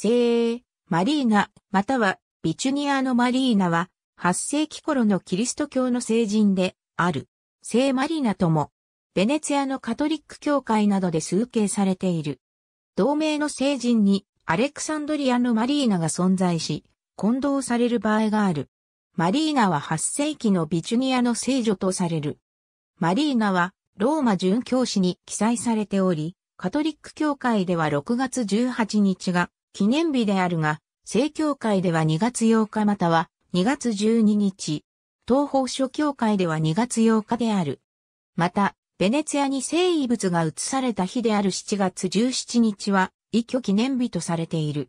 聖マリーナ、またはビチュニアのマリーナは、8世紀頃のキリスト教の聖人である、聖マリーナとも、ベネツィアのカトリック教会などで崇敬されている。同盟の聖人にアレクサンドリアのマリーナが存在し、混同される場合がある。マリーナは8世紀のビチュニアの聖女とされる。マリーナはローマ殉教史に記載されており、カトリック教会では6月18日が記念日であるが、正教会では2月8日または2月12日、東方諸教会では2月8日である。また、ベネツィアに聖遺物が移された日である7月17日は、一挙記念日とされている。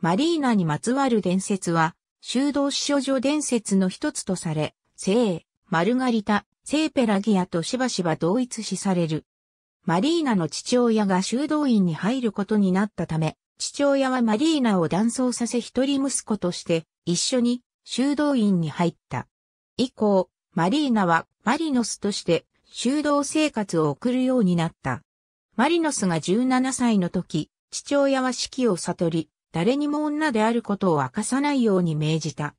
マリーナにまつわる伝説は、修道師書女伝説の一つとされ、聖、マルガリタ、聖ペラギアとしばしば同一視される。マリーナの父親が修道院に入ることになったため、父親はマリーナを断層させ一人息子として一緒に修道院に入った。以降、マリーナはマリノスとして修道生活を送るようになった。マリノスが17歳の時、父親は期を悟り、誰にも女であることを明かさないように命じた。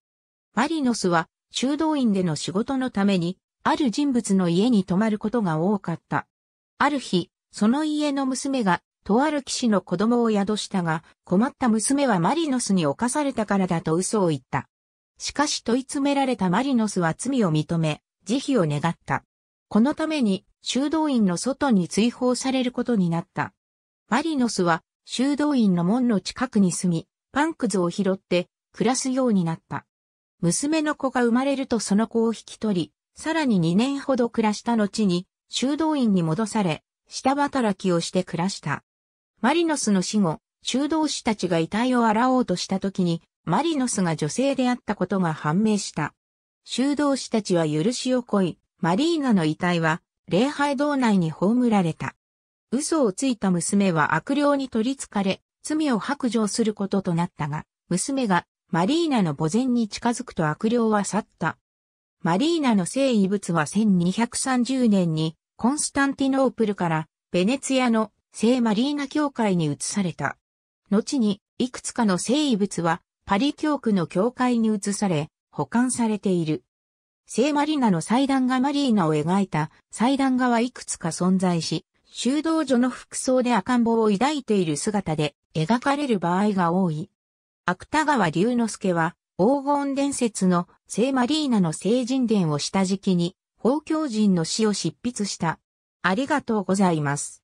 マリノスは修道院での仕事のために、ある人物の家に泊まることが多かった。ある日、その家の娘がとある騎士の子供を宿したが、困った娘はマリノスに侵されたからだと嘘を言った。しかし問い詰められたマリノスは罪を認め、慈悲を願った。このために修道院の外に追放されることになった。マリノスは修道院の門の近くに住み、パンくずを拾って暮らすようになった。娘の子が生まれるとその子を引き取り、さらに2年ほど暮らした後に修道院に戻され、下働きをして暮らした。マリノスの死後、修道士たちが遺体を洗おうとした時に、マリノスが女性であったことが判明した。修道士たちは許しを乞い、マリーナの遺体は、礼拝堂内に葬られた。嘘をついた娘は悪霊に取り憑かれ、罪を白状することとなったが、娘がマリーナの墓前に近づくと悪霊は去った。マリーナの聖遺物は1230年にコンスタンティノープルからベネツィアの聖マリーナ教会に移された。後に、いくつかの聖遺物は、パリ教区の教会に移され、保管されている。聖マリーナの祭壇画マリーナを描いた祭壇画はいくつか存在し、修道女の服装で赤ん坊を抱いている姿で描かれる場合が多い。芥川龍之介は黄金伝説の聖マリーナの聖人伝を下敷きに、法教人の詩を執筆した。ありがとうございます。